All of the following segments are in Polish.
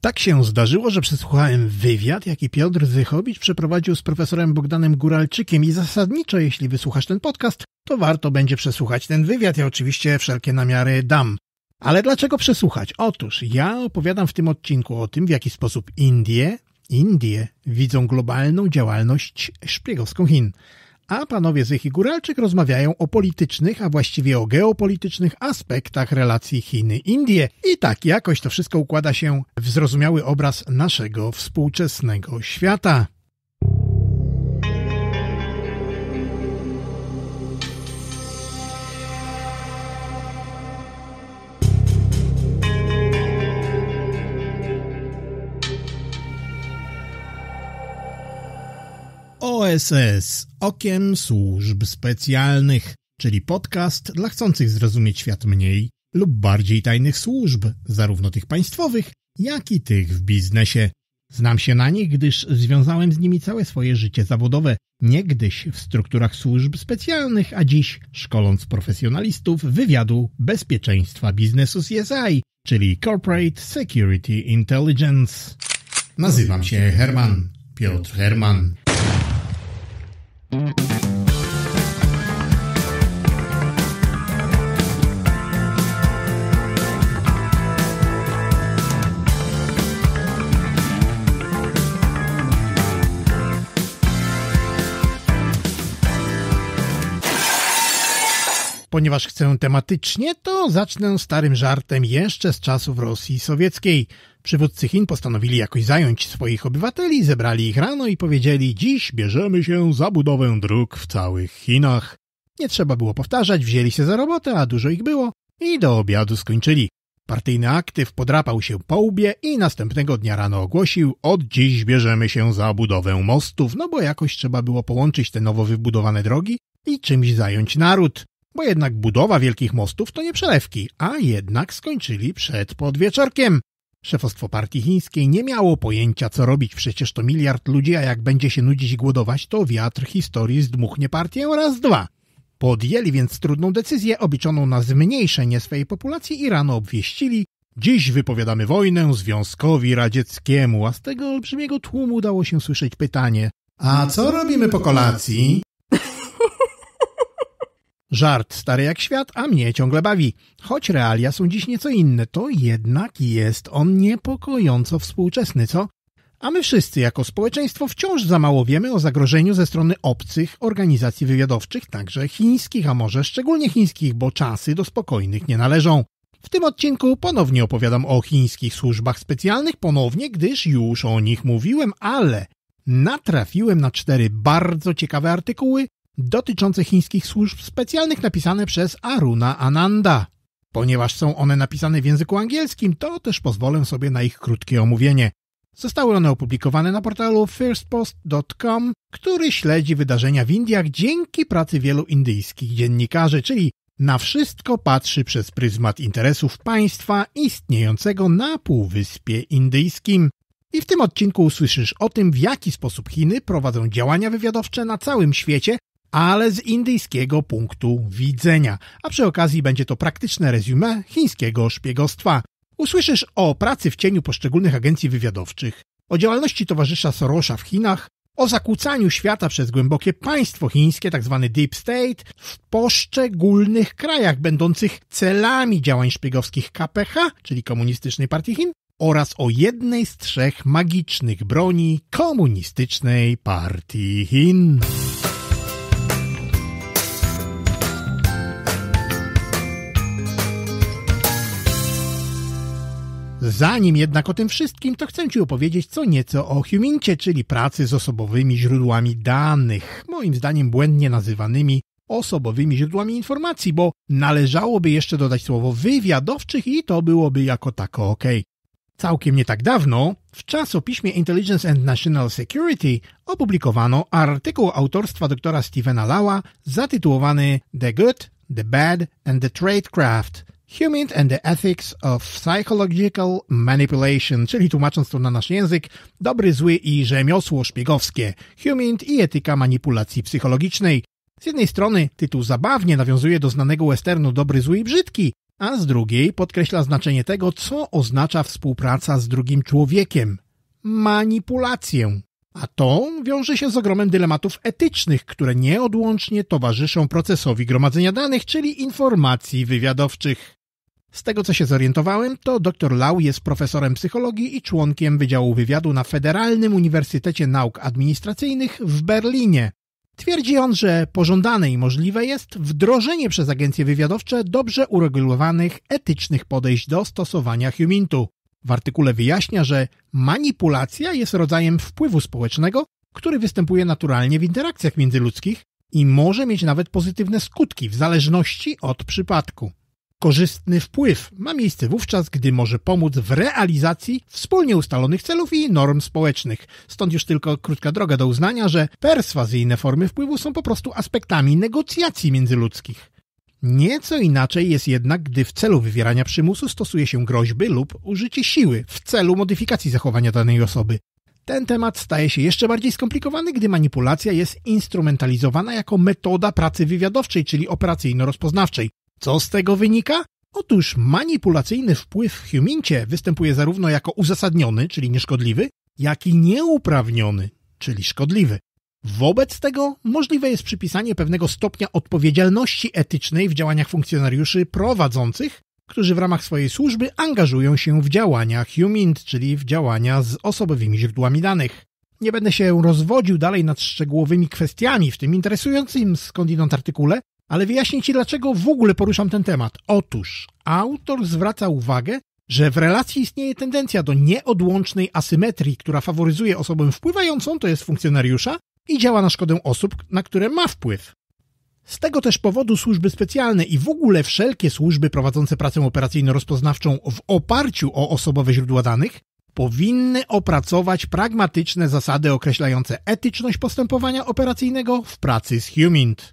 Tak się zdarzyło, że przesłuchałem wywiad, jaki Piotr Zychowicz przeprowadził z profesorem Bogdanem Guralczykiem i zasadniczo, jeśli wysłuchasz ten podcast, to warto będzie przesłuchać ten wywiad. Ja oczywiście wszelkie namiary dam. Ale dlaczego przesłuchać? Otóż ja opowiadam w tym odcinku o tym, w jaki sposób Indie, Indie widzą globalną działalność szpiegowską Chin a panowie Zych i Góralczyk rozmawiają o politycznych, a właściwie o geopolitycznych aspektach relacji Chiny-Indie. I tak jakoś to wszystko układa się w zrozumiały obraz naszego współczesnego świata. OSS Okiem Służb Specjalnych, czyli podcast dla chcących zrozumieć świat mniej lub bardziej tajnych służb, zarówno tych państwowych, jak i tych w biznesie. Znam się na nich, gdyż związałem z nimi całe swoje życie zawodowe, niegdyś w strukturach służb specjalnych, a dziś szkoląc profesjonalistów wywiadu bezpieczeństwa biznesu CSI, czyli Corporate Security Intelligence. Nazywam się Herman, Piotr Herman. Mm-hmm. ponieważ chcę tematycznie, to zacznę starym żartem jeszcze z czasów Rosji Sowieckiej. Przywódcy Chin postanowili jakoś zająć swoich obywateli, zebrali ich rano i powiedzieli: Dziś bierzemy się za budowę dróg w całych Chinach. Nie trzeba było powtarzać, wzięli się za robotę, a dużo ich było, i do obiadu skończyli. Partyjny aktyw podrapał się po łbie i następnego dnia rano ogłosił: Od dziś bierzemy się za budowę mostów, no bo jakoś trzeba było połączyć te nowo wybudowane drogi i czymś zająć naród. Bo jednak budowa wielkich mostów to nie przelewki, a jednak skończyli przed podwieczorkiem. Szefostwo partii chińskiej nie miało pojęcia, co robić, przecież to miliard ludzi, a jak będzie się nudzić i głodować, to wiatr historii zdmuchnie partię raz dwa. Podjęli więc trudną decyzję obliczoną na zmniejszenie swojej populacji i rano obwieścili Dziś wypowiadamy wojnę Związkowi Radzieckiemu, a z tego olbrzymiego tłumu dało się słyszeć pytanie A co robimy po kolacji? Żart stary jak świat, a mnie ciągle bawi. Choć realia są dziś nieco inne, to jednak jest on niepokojąco współczesny, co? A my wszyscy jako społeczeństwo wciąż za mało wiemy o zagrożeniu ze strony obcych organizacji wywiadowczych, także chińskich, a może szczególnie chińskich, bo czasy do spokojnych nie należą. W tym odcinku ponownie opowiadam o chińskich służbach specjalnych, ponownie, gdyż już o nich mówiłem, ale natrafiłem na cztery bardzo ciekawe artykuły, dotyczące chińskich służb specjalnych napisane przez Aruna Ananda. Ponieważ są one napisane w języku angielskim, to też pozwolę sobie na ich krótkie omówienie. Zostały one opublikowane na portalu firstpost.com, który śledzi wydarzenia w Indiach dzięki pracy wielu indyjskich dziennikarzy, czyli na wszystko patrzy przez pryzmat interesów państwa istniejącego na Półwyspie Indyjskim. I w tym odcinku usłyszysz o tym, w jaki sposób Chiny prowadzą działania wywiadowcze na całym świecie ale z indyjskiego punktu widzenia. A przy okazji będzie to praktyczne resume chińskiego szpiegostwa. Usłyszysz o pracy w cieniu poszczególnych agencji wywiadowczych, o działalności towarzysza Sorosza w Chinach, o zakłócaniu świata przez głębokie państwo chińskie, tzw. Tak Deep State, w poszczególnych krajach będących celami działań szpiegowskich KPH, czyli Komunistycznej Partii Chin, oraz o jednej z trzech magicznych broni Komunistycznej Partii Chin. Zanim jednak o tym wszystkim, to chcę Ci opowiedzieć co nieco o Humincie, czyli pracy z osobowymi źródłami danych, moim zdaniem błędnie nazywanymi osobowymi źródłami informacji, bo należałoby jeszcze dodać słowo wywiadowczych i to byłoby jako tako ok. Całkiem nie tak dawno w czasopiśmie Intelligence and National Security opublikowano artykuł autorstwa doktora Stevena Lawa zatytułowany The Good, the Bad and the Tradecraft – Human and the Ethics of Psychological Manipulation, czyli tłumacząc to na nasz język, dobry, zły i rzemiosło szpiegowskie, Human i etyka manipulacji psychologicznej. Z jednej strony tytuł zabawnie nawiązuje do znanego westernu dobry, zły i brzydki, a z drugiej podkreśla znaczenie tego, co oznacza współpraca z drugim człowiekiem. Manipulację. A to wiąże się z ogromem dylematów etycznych, które nieodłącznie towarzyszą procesowi gromadzenia danych, czyli informacji wywiadowczych. Z tego co się zorientowałem, to dr Lau jest profesorem psychologii i członkiem Wydziału Wywiadu na Federalnym Uniwersytecie Nauk Administracyjnych w Berlinie. Twierdzi on, że pożądane i możliwe jest wdrożenie przez agencje wywiadowcze dobrze uregulowanych etycznych podejść do stosowania Humintu. W artykule wyjaśnia, że manipulacja jest rodzajem wpływu społecznego, który występuje naturalnie w interakcjach międzyludzkich i może mieć nawet pozytywne skutki w zależności od przypadku. Korzystny wpływ ma miejsce wówczas, gdy może pomóc w realizacji wspólnie ustalonych celów i norm społecznych. Stąd już tylko krótka droga do uznania, że perswazyjne formy wpływu są po prostu aspektami negocjacji międzyludzkich. Nieco inaczej jest jednak, gdy w celu wywierania przymusu stosuje się groźby lub użycie siły w celu modyfikacji zachowania danej osoby. Ten temat staje się jeszcze bardziej skomplikowany, gdy manipulacja jest instrumentalizowana jako metoda pracy wywiadowczej, czyli operacyjno-rozpoznawczej. Co z tego wynika? Otóż manipulacyjny wpływ w Humincie występuje zarówno jako uzasadniony, czyli nieszkodliwy, jak i nieuprawniony, czyli szkodliwy. Wobec tego możliwe jest przypisanie pewnego stopnia odpowiedzialności etycznej w działaniach funkcjonariuszy prowadzących, którzy w ramach swojej służby angażują się w działania Humint, czyli w działania z osobowymi źródłami danych. Nie będę się rozwodził dalej nad szczegółowymi kwestiami w tym interesującym skądinąd artykule, ale wyjaśnię Ci, dlaczego w ogóle poruszam ten temat. Otóż autor zwraca uwagę, że w relacji istnieje tendencja do nieodłącznej asymetrii, która faworyzuje osobę wpływającą, to jest funkcjonariusza, i działa na szkodę osób, na które ma wpływ. Z tego też powodu służby specjalne i w ogóle wszelkie służby prowadzące pracę operacyjno-rozpoznawczą w oparciu o osobowe źródła danych powinny opracować pragmatyczne zasady określające etyczność postępowania operacyjnego w pracy z HUMINT.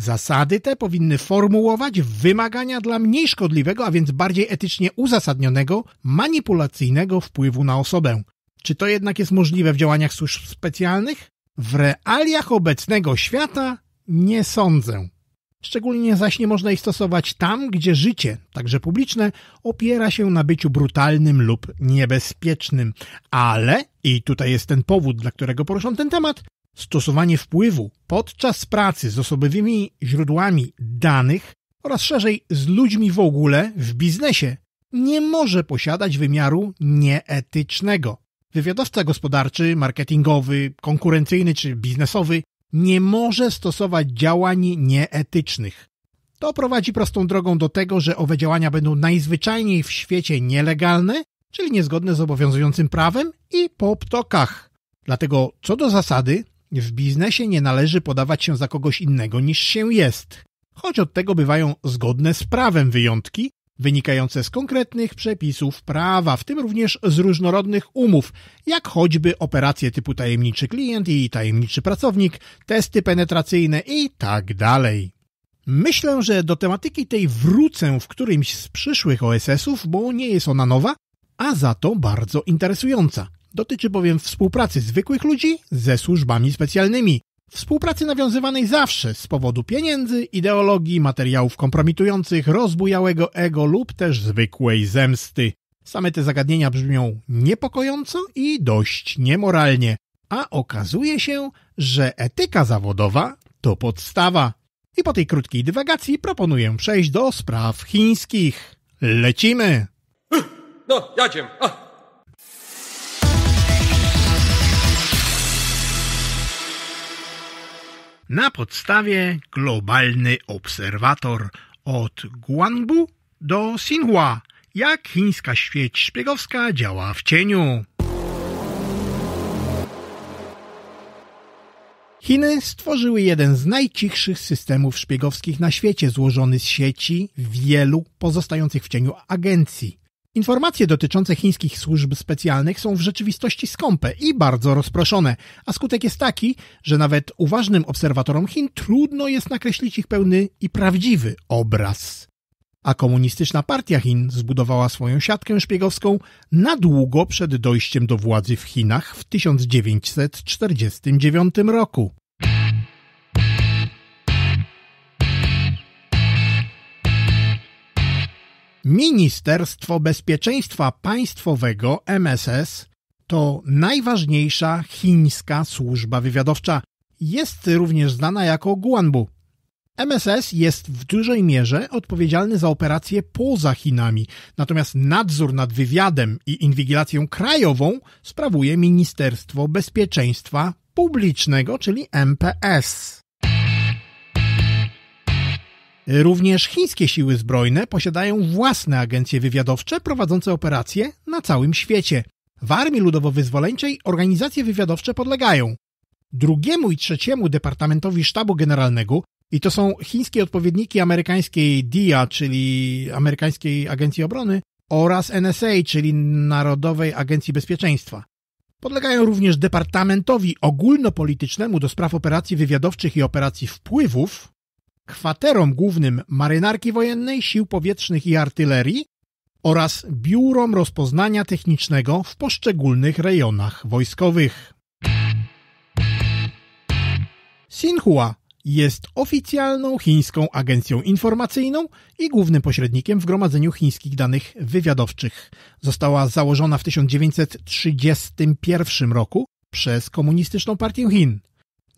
Zasady te powinny formułować wymagania dla mniej szkodliwego, a więc bardziej etycznie uzasadnionego, manipulacyjnego wpływu na osobę. Czy to jednak jest możliwe w działaniach służb specjalnych? W realiach obecnego świata nie sądzę. Szczególnie zaś nie można ich stosować tam, gdzie życie, także publiczne, opiera się na byciu brutalnym lub niebezpiecznym. Ale, i tutaj jest ten powód, dla którego poruszam ten temat, stosowanie wpływu podczas pracy z osobowymi źródłami danych oraz szerzej z ludźmi w ogóle w biznesie nie może posiadać wymiaru nieetycznego. Wywiadowca gospodarczy, marketingowy, konkurencyjny czy biznesowy nie może stosować działań nieetycznych. To prowadzi prostą drogą do tego, że owe działania będą najzwyczajniej w świecie nielegalne, czyli niezgodne z obowiązującym prawem i po ptokach. Dlatego co do zasady w biznesie nie należy podawać się za kogoś innego niż się jest, choć od tego bywają zgodne z prawem wyjątki, wynikające z konkretnych przepisów prawa, w tym również z różnorodnych umów, jak choćby operacje typu tajemniczy klient i tajemniczy pracownik, testy penetracyjne i tak dalej. Myślę, że do tematyki tej wrócę w którymś z przyszłych OSS-ów, bo nie jest ona nowa, a za to bardzo interesująca. Dotyczy bowiem współpracy zwykłych ludzi ze służbami specjalnymi. Współpracy nawiązywanej zawsze z powodu pieniędzy, ideologii, materiałów kompromitujących, rozbujałego ego lub też zwykłej zemsty. Same te zagadnienia brzmią niepokojąco i dość niemoralnie. A okazuje się, że etyka zawodowa to podstawa. I po tej krótkiej dywagacji proponuję przejść do spraw chińskich. Lecimy! Hm, no, jadziem! na podstawie Globalny Obserwator od Guangbu do Xinhua. Jak chińska świeć szpiegowska działa w cieniu. Chiny stworzyły jeden z najcichszych systemów szpiegowskich na świecie, złożony z sieci wielu pozostających w cieniu agencji. Informacje dotyczące chińskich służb specjalnych są w rzeczywistości skąpe i bardzo rozproszone, a skutek jest taki, że nawet uważnym obserwatorom Chin trudno jest nakreślić ich pełny i prawdziwy obraz. A komunistyczna partia Chin zbudowała swoją siatkę szpiegowską na długo przed dojściem do władzy w Chinach w 1949 roku. Ministerstwo Bezpieczeństwa Państwowego MSS to najważniejsza chińska służba wywiadowcza. Jest również znana jako Guanbu. MSS jest w dużej mierze odpowiedzialny za operacje poza Chinami, natomiast nadzór nad wywiadem i inwigilacją krajową sprawuje Ministerstwo Bezpieczeństwa Publicznego, czyli MPS. Również chińskie siły zbrojne posiadają własne agencje wywiadowcze prowadzące operacje na całym świecie. W Armii Ludowo-Wyzwoleńczej organizacje wywiadowcze podlegają drugiemu i trzeciemu Departamentowi Sztabu Generalnego i to są chińskie odpowiedniki amerykańskiej DIA, czyli Amerykańskiej Agencji Obrony oraz NSA, czyli Narodowej Agencji Bezpieczeństwa. Podlegają również Departamentowi Ogólnopolitycznemu do spraw operacji wywiadowczych i operacji wpływów kwaterom głównym marynarki wojennej, sił powietrznych i artylerii oraz biurom rozpoznania technicznego w poszczególnych rejonach wojskowych. Xinhua jest oficjalną chińską agencją informacyjną i głównym pośrednikiem w gromadzeniu chińskich danych wywiadowczych. Została założona w 1931 roku przez Komunistyczną Partię Chin.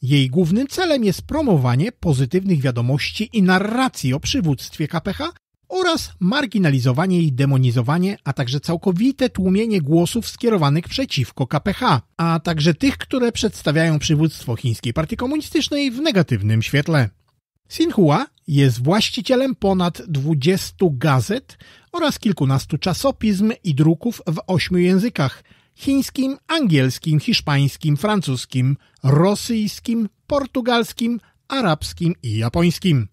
Jej głównym celem jest promowanie pozytywnych wiadomości i narracji o przywództwie KPH oraz marginalizowanie i demonizowanie, a także całkowite tłumienie głosów skierowanych przeciwko KPH, a także tych, które przedstawiają przywództwo Chińskiej Partii Komunistycznej w negatywnym świetle. Xinhua jest właścicielem ponad 20 gazet oraz kilkunastu czasopism i druków w ośmiu językach – chińskim, angielskim, hiszpańskim, francuskim, rosyjskim, portugalskim, arabskim i japońskim.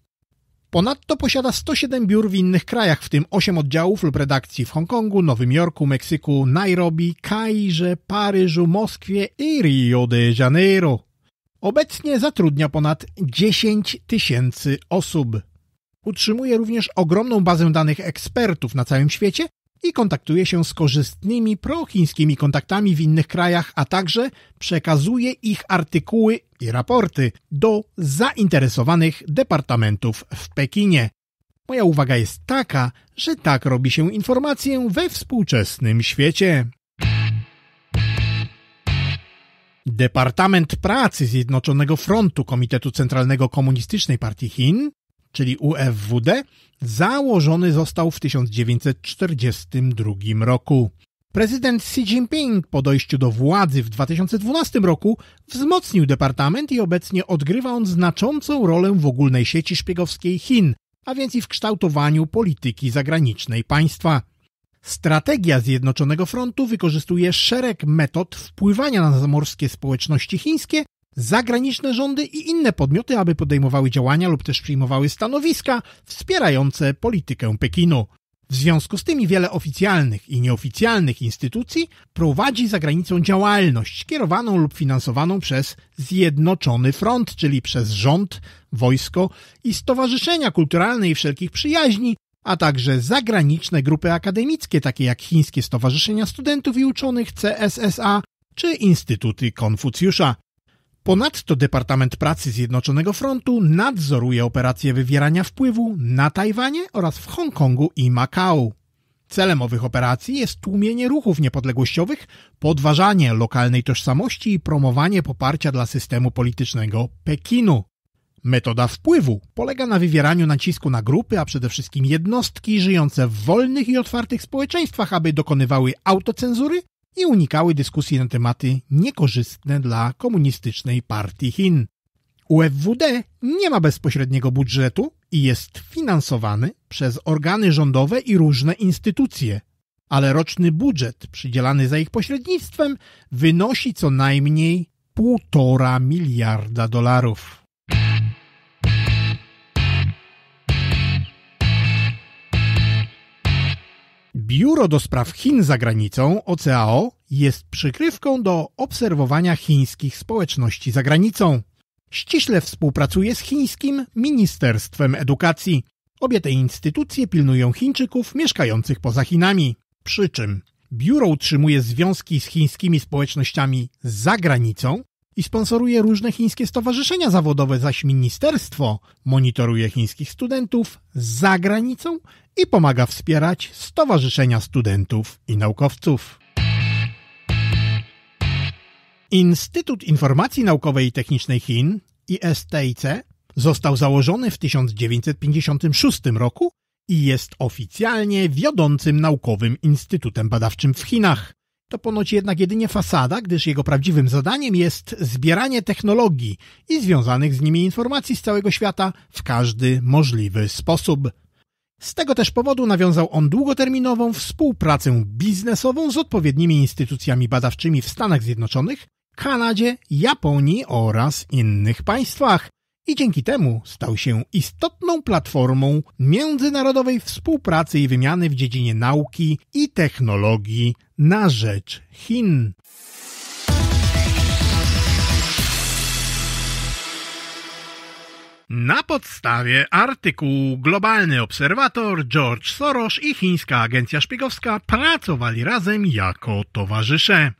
Ponadto posiada 107 biur w innych krajach, w tym 8 oddziałów lub redakcji w Hongkongu, Nowym Jorku, Meksyku, Nairobi, Kairze, Paryżu, Moskwie i Rio de Janeiro. Obecnie zatrudnia ponad 10 tysięcy osób. Utrzymuje również ogromną bazę danych ekspertów na całym świecie i kontaktuje się z korzystnymi prochińskimi kontaktami w innych krajach, a także przekazuje ich artykuły i raporty do zainteresowanych departamentów w Pekinie. Moja uwaga jest taka, że tak robi się informację we współczesnym świecie. Departament Pracy Zjednoczonego Frontu Komitetu Centralnego Komunistycznej Partii Chin czyli UFWD, założony został w 1942 roku. Prezydent Xi Jinping po dojściu do władzy w 2012 roku wzmocnił departament i obecnie odgrywa on znaczącą rolę w ogólnej sieci szpiegowskiej Chin, a więc i w kształtowaniu polityki zagranicznej państwa. Strategia Zjednoczonego Frontu wykorzystuje szereg metod wpływania na zamorskie społeczności chińskie zagraniczne rządy i inne podmioty, aby podejmowały działania lub też przyjmowały stanowiska wspierające politykę Pekinu. W związku z tym wiele oficjalnych i nieoficjalnych instytucji prowadzi za granicą działalność kierowaną lub finansowaną przez Zjednoczony Front, czyli przez rząd, wojsko i stowarzyszenia kulturalne i wszelkich przyjaźni, a także zagraniczne grupy akademickie, takie jak Chińskie Stowarzyszenia Studentów i Uczonych CSSA czy Instytuty Konfucjusza. Ponadto Departament Pracy Zjednoczonego Frontu nadzoruje operacje wywierania wpływu na Tajwanie oraz w Hongkongu i Makao. Celem owych operacji jest tłumienie ruchów niepodległościowych, podważanie lokalnej tożsamości i promowanie poparcia dla systemu politycznego Pekinu. Metoda wpływu polega na wywieraniu nacisku na grupy, a przede wszystkim jednostki żyjące w wolnych i otwartych społeczeństwach, aby dokonywały autocenzury i unikały dyskusji na tematy niekorzystne dla komunistycznej partii Chin. UFWD nie ma bezpośredniego budżetu i jest finansowany przez organy rządowe i różne instytucje, ale roczny budżet przydzielany za ich pośrednictwem wynosi co najmniej 1,5 miliarda dolarów. Biuro do Spraw Chin za granicą, OCAO, jest przykrywką do obserwowania chińskich społeczności za granicą. Ściśle współpracuje z chińskim Ministerstwem Edukacji. Obie te instytucje pilnują Chińczyków mieszkających poza Chinami. Przy czym biuro utrzymuje związki z chińskimi społecznościami za granicą i sponsoruje różne chińskie stowarzyszenia zawodowe, zaś ministerstwo monitoruje chińskich studentów za granicą i pomaga wspierać stowarzyszenia studentów i naukowców. Instytut Informacji Naukowej i Technicznej Chin ISTIC został założony w 1956 roku i jest oficjalnie wiodącym naukowym instytutem badawczym w Chinach. To ponoć jednak jedynie fasada, gdyż jego prawdziwym zadaniem jest zbieranie technologii i związanych z nimi informacji z całego świata w każdy możliwy sposób. Z tego też powodu nawiązał on długoterminową współpracę biznesową z odpowiednimi instytucjami badawczymi w Stanach Zjednoczonych, Kanadzie, Japonii oraz innych państwach i dzięki temu stał się istotną platformą międzynarodowej współpracy i wymiany w dziedzinie nauki i technologii na rzecz Chin. Na podstawie artykułu Globalny Obserwator George Soros i chińska agencja szpiegowska pracowali razem jako towarzysze.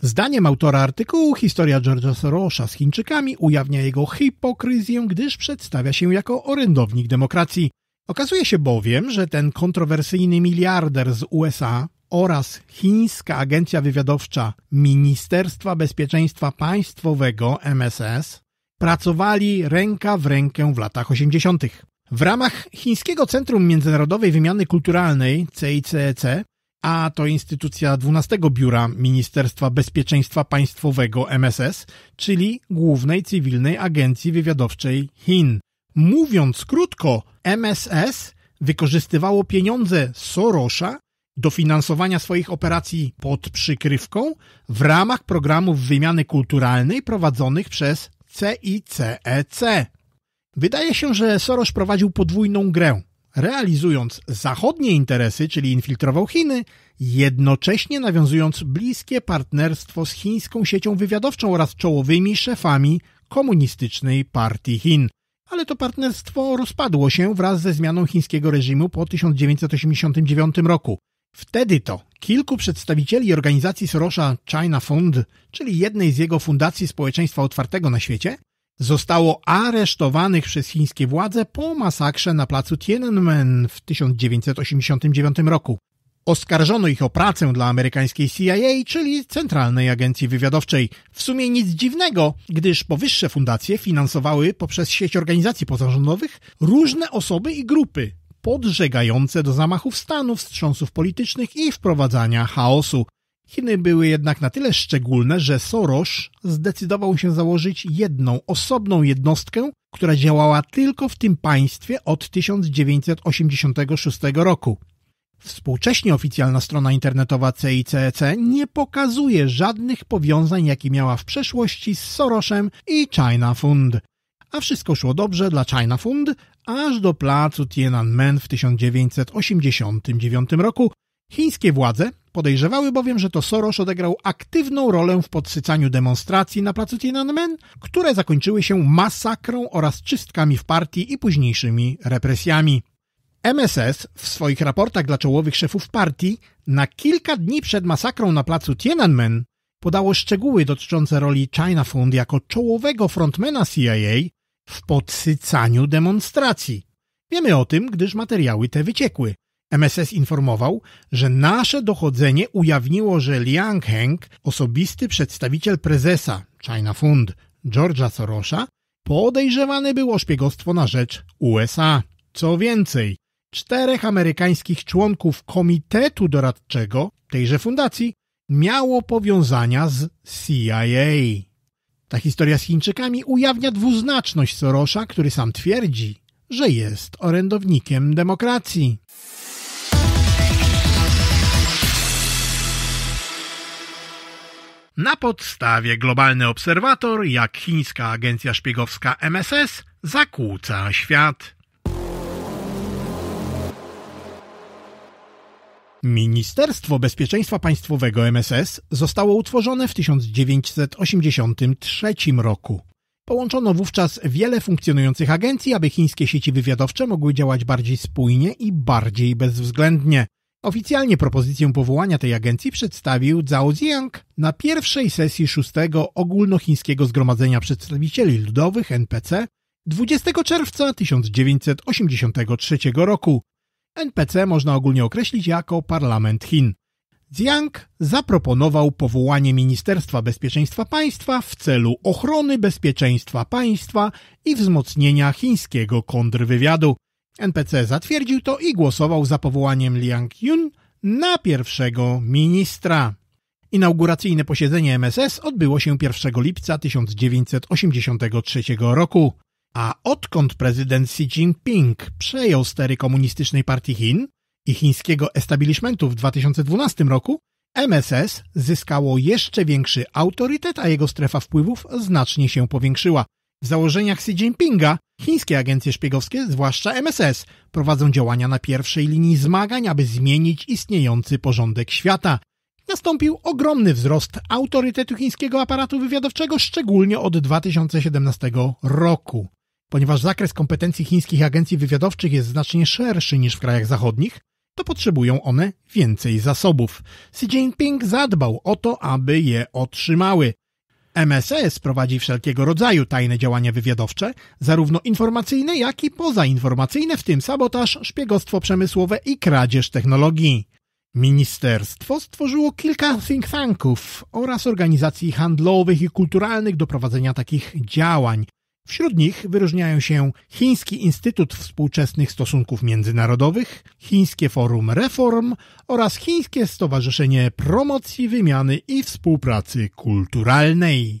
Zdaniem autora artykułu historia George'a Sorosza z Chińczykami ujawnia jego hipokryzję, gdyż przedstawia się jako orędownik demokracji. Okazuje się bowiem, że ten kontrowersyjny miliarder z USA oraz chińska agencja wywiadowcza Ministerstwa Bezpieczeństwa Państwowego MSS pracowali ręka w rękę w latach 80. W ramach Chińskiego Centrum Międzynarodowej Wymiany Kulturalnej CICEC, e a to instytucja 12 Biura Ministerstwa Bezpieczeństwa Państwowego MSS, czyli Głównej Cywilnej Agencji Wywiadowczej Chin. Mówiąc krótko, MSS wykorzystywało pieniądze Sorosza do finansowania swoich operacji pod przykrywką w ramach programów wymiany kulturalnej prowadzonych przez CICEC. E Wydaje się, że Soros prowadził podwójną grę, realizując zachodnie interesy, czyli infiltrował Chiny, jednocześnie nawiązując bliskie partnerstwo z chińską siecią wywiadowczą oraz czołowymi szefami Komunistycznej Partii Chin ale to partnerstwo rozpadło się wraz ze zmianą chińskiego reżimu po 1989 roku. Wtedy to kilku przedstawicieli organizacji Sorosza China Fund, czyli jednej z jego fundacji społeczeństwa otwartego na świecie, zostało aresztowanych przez chińskie władze po masakrze na placu Tiananmen w 1989 roku. Oskarżono ich o pracę dla amerykańskiej CIA, czyli Centralnej Agencji Wywiadowczej. W sumie nic dziwnego, gdyż powyższe fundacje finansowały poprzez sieć organizacji pozarządowych różne osoby i grupy podżegające do zamachów stanu, wstrząsów politycznych i wprowadzania chaosu. Chiny były jednak na tyle szczególne, że Soros zdecydował się założyć jedną osobną jednostkę, która działała tylko w tym państwie od 1986 roku. Współcześnie oficjalna strona internetowa CICC e nie pokazuje żadnych powiązań, jakie miała w przeszłości z Sorosem i China Fund. A wszystko szło dobrze dla China Fund, aż do placu Tiananmen w 1989 roku. Chińskie władze podejrzewały bowiem, że to Soros odegrał aktywną rolę w podsycaniu demonstracji na placu Tiananmen, które zakończyły się masakrą oraz czystkami w partii i późniejszymi represjami. MSS w swoich raportach dla czołowych szefów partii na kilka dni przed masakrą na placu Tiananmen podało szczegóły dotyczące roli China Fund jako czołowego frontmana CIA w podsycaniu demonstracji. Wiemy o tym, gdyż materiały te wyciekły. MSS informował, że nasze dochodzenie ujawniło, że Liang Heng, osobisty przedstawiciel prezesa China Fund George'a Sorosza, podejrzewany był o szpiegostwo na rzecz USA. Co więcej, czterech amerykańskich członków komitetu doradczego tejże fundacji miało powiązania z CIA. Ta historia z Chińczykami ujawnia dwuznaczność Sorosza, który sam twierdzi, że jest orędownikiem demokracji. Na podstawie globalny obserwator, jak chińska agencja szpiegowska MSS, zakłóca świat. Ministerstwo Bezpieczeństwa Państwowego MSS zostało utworzone w 1983 roku. Połączono wówczas wiele funkcjonujących agencji, aby chińskie sieci wywiadowcze mogły działać bardziej spójnie i bardziej bezwzględnie. Oficjalnie propozycję powołania tej agencji przedstawił Zhao Ziyang na pierwszej sesji szóstego Ogólnochińskiego Zgromadzenia Przedstawicieli Ludowych NPC 20 czerwca 1983 roku NPC można ogólnie określić jako parlament Chin. Jiang zaproponował powołanie Ministerstwa Bezpieczeństwa Państwa w celu ochrony bezpieczeństwa państwa i wzmocnienia chińskiego kontrwywiadu. NPC zatwierdził to i głosował za powołaniem Liang Yun na pierwszego ministra. Inauguracyjne posiedzenie MSS odbyło się 1 lipca 1983 roku. A odkąd prezydent Xi Jinping przejął stery Komunistycznej Partii Chin i chińskiego establishmentu w 2012 roku, MSS zyskało jeszcze większy autorytet, a jego strefa wpływów znacznie się powiększyła. W założeniach Xi Jinpinga chińskie agencje szpiegowskie, zwłaszcza MSS, prowadzą działania na pierwszej linii zmagań, aby zmienić istniejący porządek świata. Nastąpił ogromny wzrost autorytetu chińskiego aparatu wywiadowczego, szczególnie od 2017 roku. Ponieważ zakres kompetencji chińskich agencji wywiadowczych jest znacznie szerszy niż w krajach zachodnich, to potrzebują one więcej zasobów. Xi Jinping zadbał o to, aby je otrzymały. MSS e prowadzi wszelkiego rodzaju tajne działania wywiadowcze, zarówno informacyjne, jak i pozainformacyjne, w tym sabotaż, szpiegostwo przemysłowe i kradzież technologii. Ministerstwo stworzyło kilka think tanków oraz organizacji handlowych i kulturalnych do prowadzenia takich działań. Wśród nich wyróżniają się Chiński Instytut Współczesnych Stosunków Międzynarodowych, Chińskie Forum Reform oraz Chińskie Stowarzyszenie Promocji Wymiany i Współpracy Kulturalnej.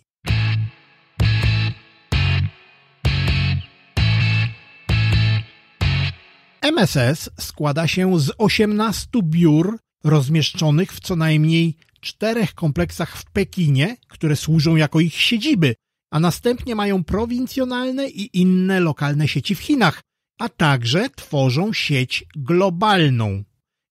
MSS składa się z 18 biur rozmieszczonych w co najmniej czterech kompleksach w Pekinie, które służą jako ich siedziby, a następnie mają prowincjonalne i inne lokalne sieci w Chinach, a także tworzą sieć globalną.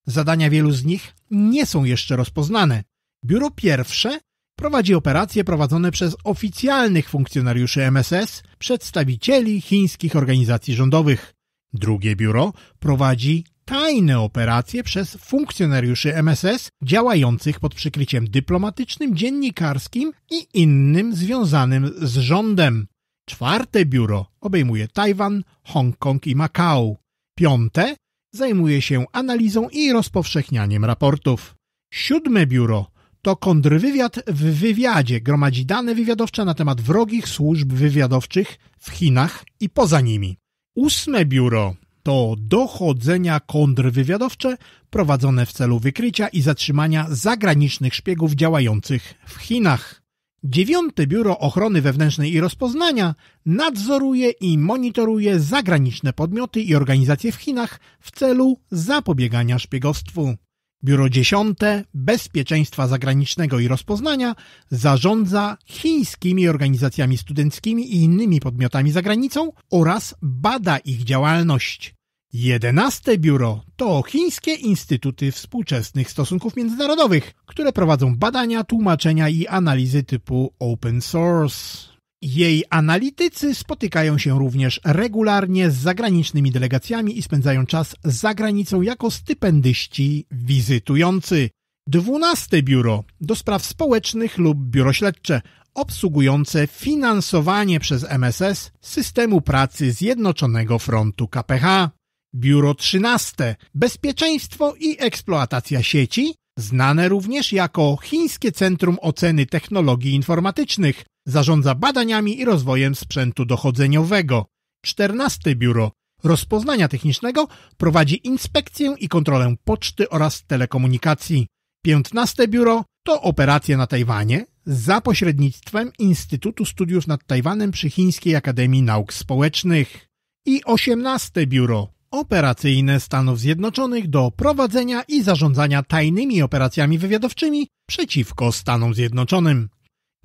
Zadania wielu z nich nie są jeszcze rozpoznane. Biuro pierwsze prowadzi operacje prowadzone przez oficjalnych funkcjonariuszy MSS, przedstawicieli chińskich organizacji rządowych. Drugie biuro prowadzi tajne operacje przez funkcjonariuszy MSS działających pod przykryciem dyplomatycznym, dziennikarskim i innym związanym z rządem. Czwarte biuro obejmuje Tajwan, Hongkong i Makao. Piąte zajmuje się analizą i rozpowszechnianiem raportów. Siódme biuro to kontrwywiad w wywiadzie gromadzi dane wywiadowcze na temat wrogich służb wywiadowczych w Chinach i poza nimi. Ósme biuro to dochodzenia kontrwywiadowcze prowadzone w celu wykrycia i zatrzymania zagranicznych szpiegów działających w Chinach. Dziewiąte Biuro Ochrony Wewnętrznej i Rozpoznania nadzoruje i monitoruje zagraniczne podmioty i organizacje w Chinach w celu zapobiegania szpiegostwu. Biuro 10 Bezpieczeństwa Zagranicznego i Rozpoznania zarządza chińskimi organizacjami studenckimi i innymi podmiotami za granicą oraz bada ich działalność. 11 biuro to chińskie instytuty współczesnych stosunków międzynarodowych, które prowadzą badania, tłumaczenia i analizy typu open source. Jej analitycy spotykają się również regularnie z zagranicznymi delegacjami i spędzają czas za granicą jako stypendyści wizytujący. Dwunaste biuro do spraw społecznych lub biuro śledcze obsługujące finansowanie przez MSS systemu pracy Zjednoczonego Frontu KPH. Biuro 13. Bezpieczeństwo i eksploatacja sieci znane również jako Chińskie Centrum Oceny Technologii Informatycznych, zarządza badaniami i rozwojem sprzętu dochodzeniowego. 14 Biuro Rozpoznania Technicznego prowadzi inspekcję i kontrolę poczty oraz telekomunikacji. 15 Biuro to operacje na Tajwanie za pośrednictwem Instytutu Studiów nad Tajwanem przy Chińskiej Akademii Nauk Społecznych. I 18 Biuro operacyjne Stanów Zjednoczonych do prowadzenia i zarządzania tajnymi operacjami wywiadowczymi przeciwko Stanom Zjednoczonym.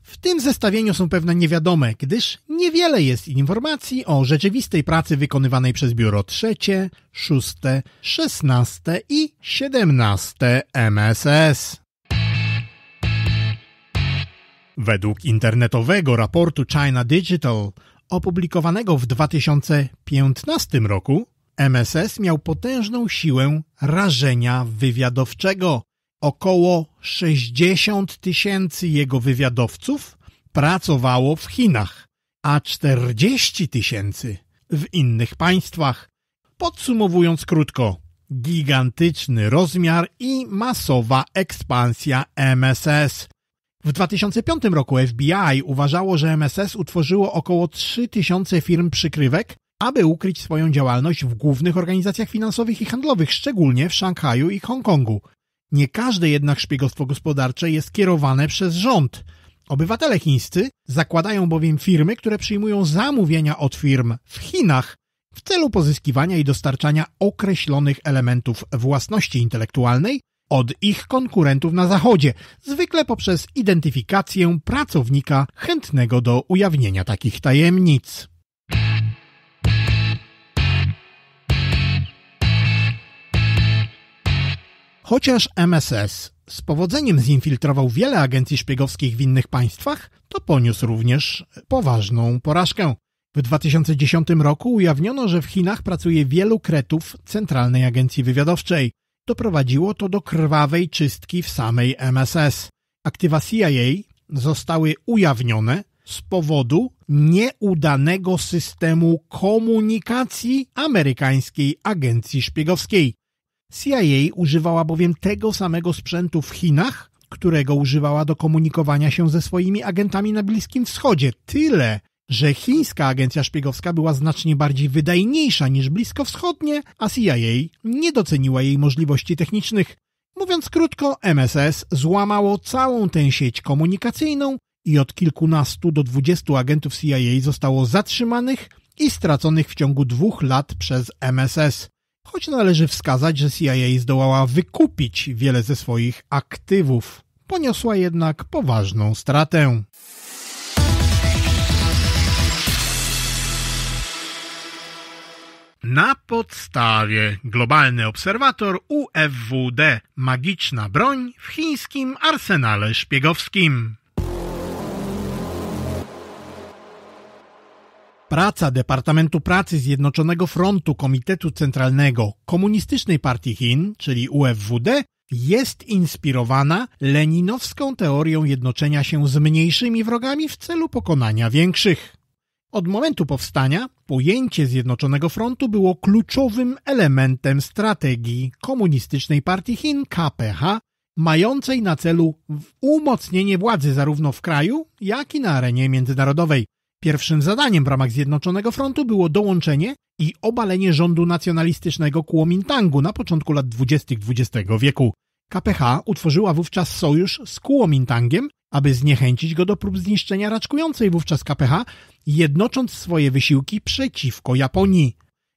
W tym zestawieniu są pewne niewiadome, gdyż niewiele jest informacji o rzeczywistej pracy wykonywanej przez biuro trzecie, szóste, szesnaste i 17 MSS. Według internetowego raportu China Digital opublikowanego w 2015 roku, MSS miał potężną siłę rażenia wywiadowczego. Około 60 tysięcy jego wywiadowców pracowało w Chinach, a 40 tysięcy w innych państwach. Podsumowując krótko, gigantyczny rozmiar i masowa ekspansja MSS. W 2005 roku FBI uważało, że MSS utworzyło około 3000 firm przykrywek aby ukryć swoją działalność w głównych organizacjach finansowych i handlowych, szczególnie w Szanghaju i Hongkongu. Nie każde jednak szpiegostwo gospodarcze jest kierowane przez rząd. Obywatele chińscy zakładają bowiem firmy, które przyjmują zamówienia od firm w Chinach w celu pozyskiwania i dostarczania określonych elementów własności intelektualnej od ich konkurentów na Zachodzie, zwykle poprzez identyfikację pracownika chętnego do ujawnienia takich tajemnic. Chociaż MSS z powodzeniem zinfiltrował wiele agencji szpiegowskich w innych państwach, to poniósł również poważną porażkę. W 2010 roku ujawniono, że w Chinach pracuje wielu kretów Centralnej Agencji Wywiadowczej. Doprowadziło to do krwawej czystki w samej MSS. Aktywa CIA zostały ujawnione z powodu nieudanego systemu komunikacji amerykańskiej agencji szpiegowskiej. CIA używała bowiem tego samego sprzętu w Chinach, którego używała do komunikowania się ze swoimi agentami na Bliskim Wschodzie. Tyle, że chińska agencja szpiegowska była znacznie bardziej wydajniejsza niż bliskowschodnie, a CIA nie doceniła jej możliwości technicznych. Mówiąc krótko, MSS złamało całą tę sieć komunikacyjną i od kilkunastu do dwudziestu agentów CIA zostało zatrzymanych i straconych w ciągu dwóch lat przez MSS choć należy wskazać, że CIA zdołała wykupić wiele ze swoich aktywów. Poniosła jednak poważną stratę. Na podstawie Globalny Obserwator UFWD Magiczna broń w chińskim arsenale szpiegowskim. Praca Departamentu Pracy Zjednoczonego Frontu Komitetu Centralnego Komunistycznej Partii Chin, czyli UFWD, jest inspirowana leninowską teorią jednoczenia się z mniejszymi wrogami w celu pokonania większych. Od momentu powstania pojęcie Zjednoczonego Frontu było kluczowym elementem strategii Komunistycznej Partii Chin KPH, mającej na celu umocnienie władzy zarówno w kraju, jak i na arenie międzynarodowej. Pierwszym zadaniem w ramach Zjednoczonego Frontu było dołączenie i obalenie rządu nacjonalistycznego Kuomintangu na początku lat 20. XX wieku. KPH utworzyła wówczas sojusz z Kuomintangiem, aby zniechęcić go do prób zniszczenia raczkującej wówczas KPH, jednocząc swoje wysiłki przeciwko Japonii.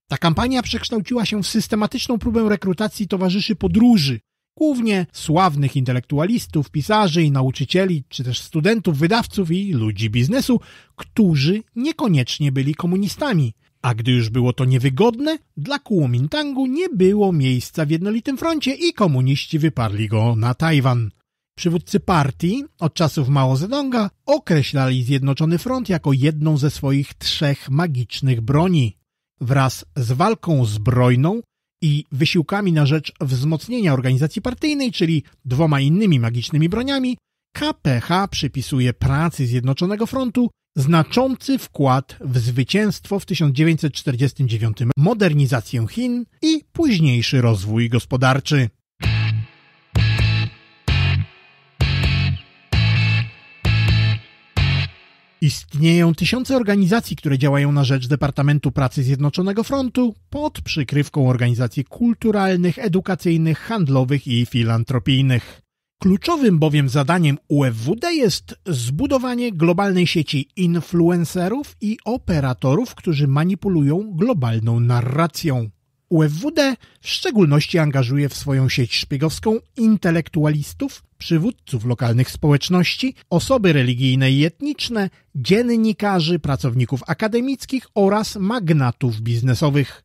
Ta kampania przekształciła się w systematyczną próbę rekrutacji towarzyszy podróży, głównie sławnych intelektualistów, pisarzy i nauczycieli, czy też studentów, wydawców i ludzi biznesu, którzy niekoniecznie byli komunistami. A gdy już było to niewygodne, dla Kuomintangu nie było miejsca w jednolitym froncie i komuniści wyparli go na Tajwan. Przywódcy partii od czasów Mao Zedonga określali Zjednoczony Front jako jedną ze swoich trzech magicznych broni. Wraz z walką zbrojną i wysiłkami na rzecz wzmocnienia organizacji partyjnej, czyli dwoma innymi magicznymi broniami, KPH przypisuje pracy Zjednoczonego Frontu znaczący wkład w zwycięstwo w 1949, modernizację Chin i późniejszy rozwój gospodarczy. Istnieją tysiące organizacji, które działają na rzecz Departamentu Pracy Zjednoczonego Frontu pod przykrywką organizacji kulturalnych, edukacyjnych, handlowych i filantropijnych. Kluczowym bowiem zadaniem UFWD jest zbudowanie globalnej sieci influencerów i operatorów, którzy manipulują globalną narracją. UFWD w szczególności angażuje w swoją sieć szpiegowską intelektualistów, przywódców lokalnych społeczności, osoby religijne i etniczne, dziennikarzy, pracowników akademickich oraz magnatów biznesowych.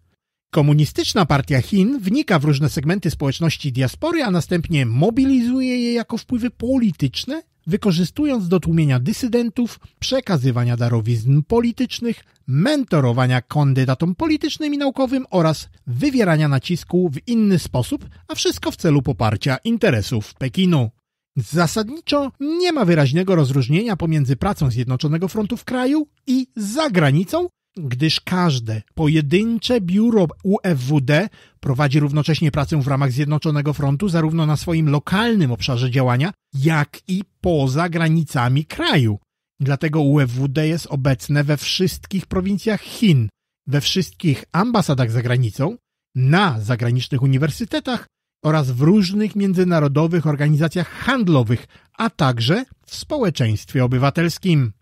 Komunistyczna Partia Chin wnika w różne segmenty społeczności diaspory, a następnie mobilizuje je jako wpływy polityczne, wykorzystując do tłumienia dysydentów, przekazywania darowizn politycznych, mentorowania kandydatom politycznym i naukowym oraz wywierania nacisku w inny sposób, a wszystko w celu poparcia interesów Pekinu. Zasadniczo nie ma wyraźnego rozróżnienia pomiędzy pracą Zjednoczonego Frontu w kraju i za granicą, gdyż każde pojedyncze biuro UFWD prowadzi równocześnie pracę w ramach Zjednoczonego Frontu zarówno na swoim lokalnym obszarze działania, jak i poza granicami kraju. Dlatego UFWD jest obecne we wszystkich prowincjach Chin, we wszystkich ambasadach za granicą, na zagranicznych uniwersytetach oraz w różnych międzynarodowych organizacjach handlowych, a także w społeczeństwie obywatelskim.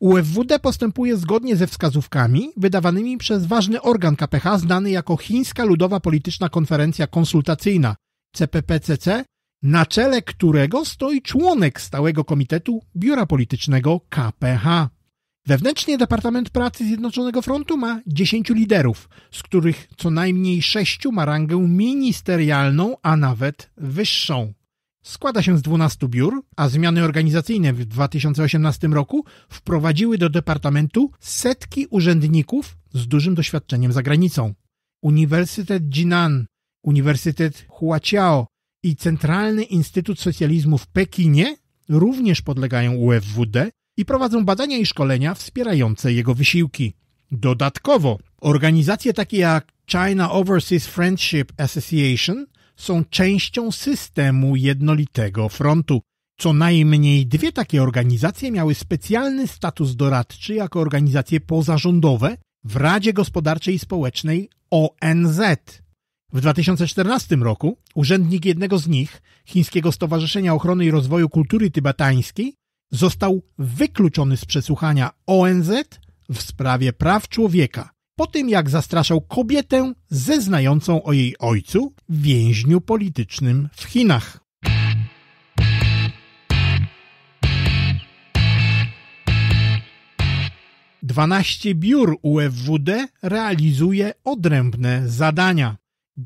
UFWD postępuje zgodnie ze wskazówkami wydawanymi przez ważny organ KPH znany jako Chińska Ludowa Polityczna Konferencja Konsultacyjna CPPCC, na czele którego stoi członek stałego komitetu Biura Politycznego KPH. Wewnętrznie Departament Pracy Zjednoczonego Frontu ma 10 liderów, z których co najmniej 6 ma rangę ministerialną, a nawet wyższą. Składa się z 12 biur, a zmiany organizacyjne w 2018 roku wprowadziły do departamentu setki urzędników z dużym doświadczeniem za granicą. Uniwersytet Jinan, Uniwersytet Huaqiao i Centralny Instytut Socjalizmu w Pekinie również podlegają UFWD i prowadzą badania i szkolenia wspierające jego wysiłki. Dodatkowo organizacje takie jak China Overseas Friendship Association – są częścią systemu jednolitego frontu. Co najmniej dwie takie organizacje miały specjalny status doradczy jako organizacje pozarządowe w Radzie Gospodarczej i Społecznej ONZ. W 2014 roku urzędnik jednego z nich, Chińskiego Stowarzyszenia Ochrony i Rozwoju Kultury Tybetańskiej, został wykluczony z przesłuchania ONZ w sprawie praw człowieka po tym jak zastraszał kobietę zeznającą o jej ojcu, więźniu politycznym w Chinach. Dwanaście biur UFWD realizuje odrębne zadania.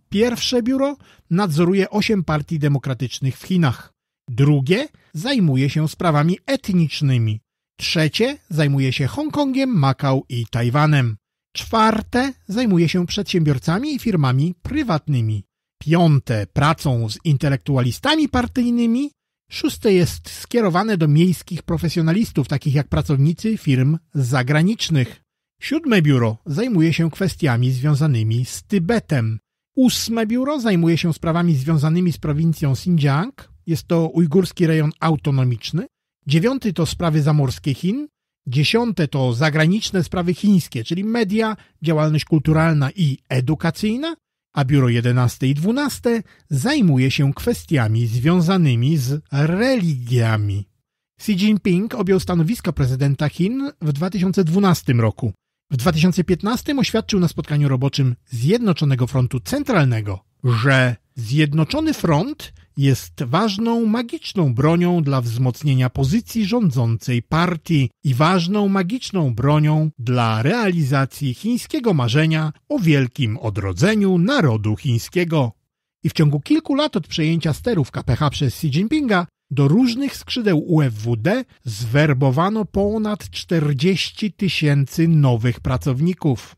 Pierwsze biuro nadzoruje osiem partii demokratycznych w Chinach. Drugie zajmuje się sprawami etnicznymi. Trzecie zajmuje się Hongkongiem, Makao i Tajwanem. Czwarte, zajmuje się przedsiębiorcami i firmami prywatnymi. Piąte, pracą z intelektualistami partyjnymi. Szóste jest skierowane do miejskich profesjonalistów, takich jak pracownicy firm zagranicznych. Siódme biuro zajmuje się kwestiami związanymi z Tybetem. Ósme biuro zajmuje się sprawami związanymi z prowincją Xinjiang. Jest to ujgurski rejon autonomiczny. Dziewiąty to sprawy zamorskie Chin. Dziesiąte to zagraniczne sprawy chińskie, czyli media, działalność kulturalna i edukacyjna, a biuro jedenaste i dwunaste zajmuje się kwestiami związanymi z religiami. Xi Jinping objął stanowisko prezydenta Chin w 2012 roku. W 2015 oświadczył na spotkaniu roboczym Zjednoczonego Frontu Centralnego, że Zjednoczony Front jest ważną magiczną bronią dla wzmocnienia pozycji rządzącej partii i ważną magiczną bronią dla realizacji chińskiego marzenia o wielkim odrodzeniu narodu chińskiego. I w ciągu kilku lat od przejęcia sterów KPH przez Xi Jinpinga do różnych skrzydeł UFWD zwerbowano ponad 40 tysięcy nowych pracowników.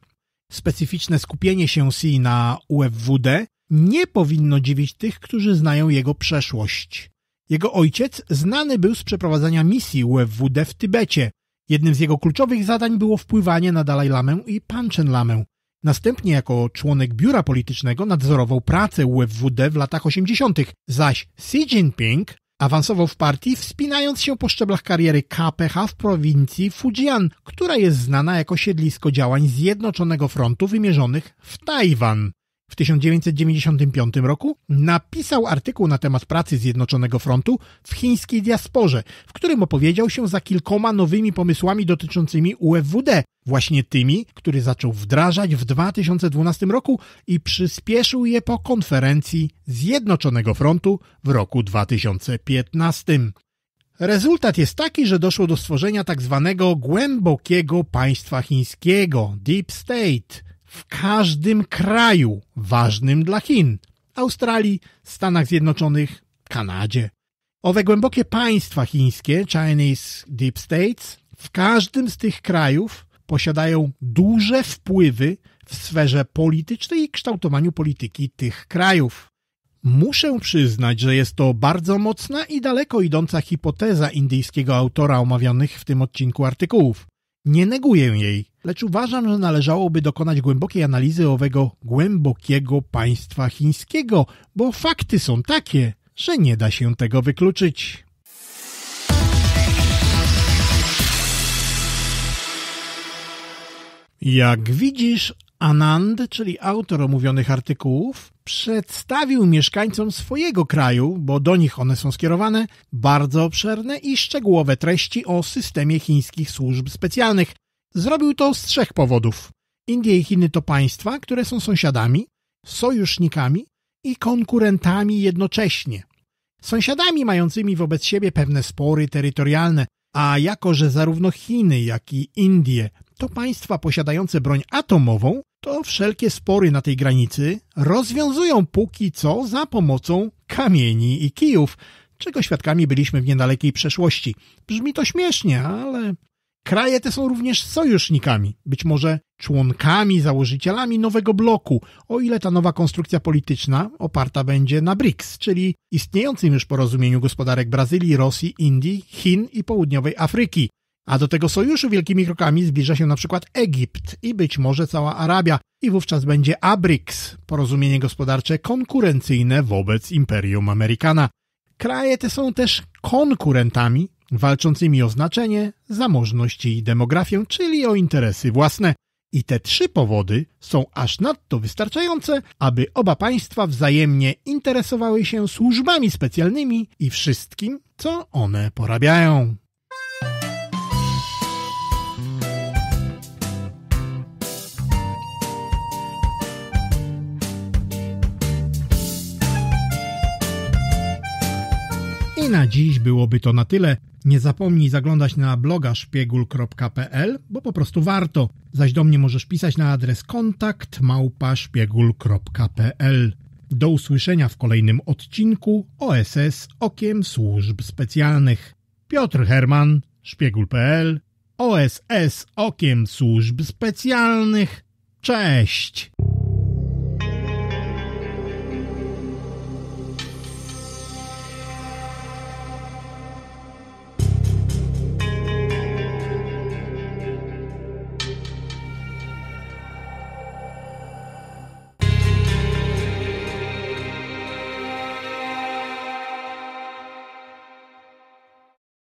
Specyficzne skupienie się Xi na UFWD nie powinno dziwić tych, którzy znają jego przeszłość. Jego ojciec znany był z przeprowadzania misji UFWD w Tybecie. Jednym z jego kluczowych zadań było wpływanie na Dalaj Lamę i Panchen Lamę. Następnie jako członek biura politycznego nadzorował pracę UFWD w latach 80., zaś Xi Jinping awansował w partii, wspinając się po szczeblach kariery KPH w prowincji Fujian, która jest znana jako siedlisko działań Zjednoczonego Frontu wymierzonych w Tajwan w 1995 roku napisał artykuł na temat pracy Zjednoczonego Frontu w chińskiej diasporze, w którym opowiedział się za kilkoma nowymi pomysłami dotyczącymi UFWD, właśnie tymi, który zaczął wdrażać w 2012 roku i przyspieszył je po konferencji Zjednoczonego Frontu w roku 2015. Rezultat jest taki, że doszło do stworzenia tak zwanego głębokiego państwa chińskiego, deep state, w każdym kraju ważnym dla Chin Australii, Stanach Zjednoczonych, Kanadzie. Owe głębokie państwa chińskie, Chinese Deep States, w każdym z tych krajów posiadają duże wpływy w sferze politycznej i kształtowaniu polityki tych krajów. Muszę przyznać, że jest to bardzo mocna i daleko idąca hipoteza indyjskiego autora omawianych w tym odcinku artykułów. Nie neguję jej, lecz uważam, że należałoby dokonać głębokiej analizy owego głębokiego państwa chińskiego, bo fakty są takie, że nie da się tego wykluczyć. Jak widzisz, Anand, czyli autor omówionych artykułów, przedstawił mieszkańcom swojego kraju, bo do nich one są skierowane, bardzo obszerne i szczegółowe treści o systemie chińskich służb specjalnych. Zrobił to z trzech powodów. Indie i Chiny to państwa, które są sąsiadami, sojusznikami i konkurentami jednocześnie. Sąsiadami mającymi wobec siebie pewne spory terytorialne, a jako że zarówno Chiny, jak i Indie to państwa posiadające broń atomową, to wszelkie spory na tej granicy rozwiązują póki co za pomocą kamieni i kijów, czego świadkami byliśmy w niedalekiej przeszłości. Brzmi to śmiesznie, ale Kraje te są również sojusznikami, być może członkami, założycielami nowego bloku, o ile ta nowa konstrukcja polityczna oparta będzie na BRICS, czyli istniejącym już porozumieniu gospodarek Brazylii, Rosji, Indii, Chin i Południowej Afryki. A do tego sojuszu wielkimi krokami zbliża się na przykład Egipt i być może cała Arabia, i wówczas będzie ABRICS, porozumienie gospodarcze konkurencyjne wobec Imperium Amerykana. Kraje te są też konkurentami, walczącymi o znaczenie, zamożność i demografię, czyli o interesy własne. I te trzy powody są aż nadto wystarczające, aby oba państwa wzajemnie interesowały się służbami specjalnymi i wszystkim, co one porabiają. I na dziś byłoby to na tyle. Nie zapomnij zaglądać na bloga szpiegul.pl, bo po prostu warto. Zaś do mnie możesz pisać na adres kontakt małpaszpiegul.pl. Do usłyszenia w kolejnym odcinku OSS Okiem Służb Specjalnych. Piotr Herman, szpiegul.pl, OSS Okiem Służb Specjalnych. Cześć!